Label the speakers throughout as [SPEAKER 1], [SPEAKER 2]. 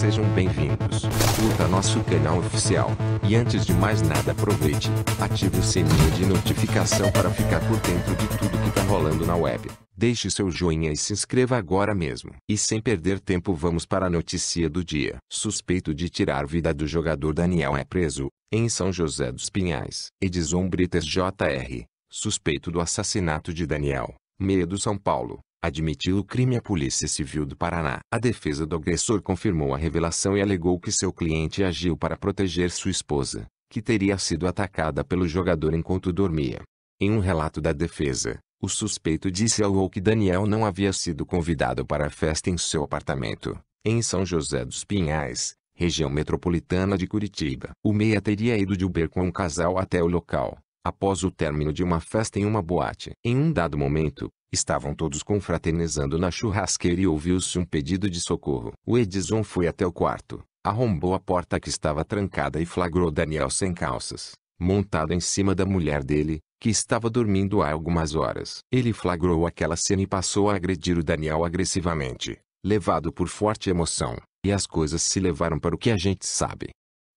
[SPEAKER 1] Sejam bem-vindos. Curta nosso canal oficial. E antes de mais nada, aproveite, ative o sininho de notificação para ficar por dentro de tudo que tá rolando na web. Deixe seu joinha e se inscreva agora mesmo. E sem perder tempo, vamos para a notícia do dia. Suspeito de tirar vida do jogador Daniel é preso em São José dos Pinhais. Edison Brites Jr. Suspeito do assassinato de Daniel, meia do São Paulo, admitiu o crime à Polícia Civil do Paraná. A defesa do agressor confirmou a revelação e alegou que seu cliente agiu para proteger sua esposa, que teria sido atacada pelo jogador enquanto dormia. Em um relato da defesa, o suspeito disse ao UOL que Daniel não havia sido convidado para a festa em seu apartamento, em São José dos Pinhais, região metropolitana de Curitiba. O meia teria ido de Uber com um casal até o local, após o término de uma festa em uma boate. Em um dado momento, estavam todos confraternizando na churrasqueira e ouviu-se um pedido de socorro. O Edison foi até o quarto, arrombou a porta que estava trancada e flagrou Daniel sem calças, montado em cima da mulher dele, que estava dormindo há algumas horas. Ele flagrou aquela cena e passou a agredir o Daniel agressivamente, levado por forte emoção, e as coisas se levaram para o que a gente sabe.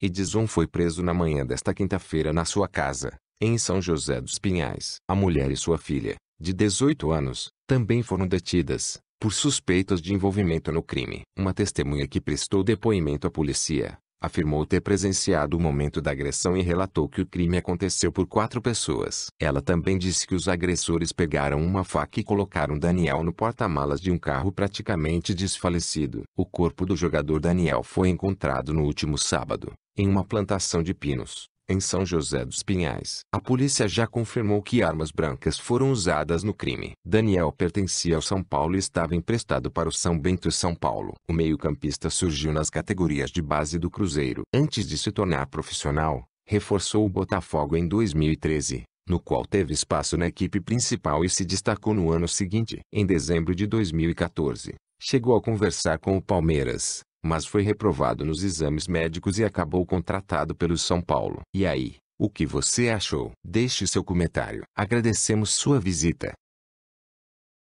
[SPEAKER 1] Edison foi preso na manhã desta quinta-feira na sua casa, em São José dos Pinhais, a mulher e sua filha, de 18 anos, também foram detidas, por suspeitas de envolvimento no crime. Uma testemunha que prestou depoimento à polícia, afirmou ter presenciado o momento da agressão e relatou que o crime aconteceu por quatro pessoas. Ela também disse que os agressores pegaram uma faca e colocaram Daniel no porta-malas de um carro praticamente desfalecido. O corpo do jogador Daniel foi encontrado no último sábado, em uma plantação de pinos em São José dos Pinhais. A polícia já confirmou que armas brancas foram usadas no crime. Daniel pertencia ao São Paulo e estava emprestado para o São Bento e São Paulo. O meio-campista surgiu nas categorias de base do Cruzeiro. Antes de se tornar profissional, reforçou o Botafogo em 2013 no qual teve espaço na equipe principal e se destacou no ano seguinte. Em dezembro de 2014, chegou a conversar com o Palmeiras, mas foi reprovado nos exames médicos e acabou contratado pelo São Paulo. E aí, o que você achou? Deixe seu comentário. Agradecemos sua visita.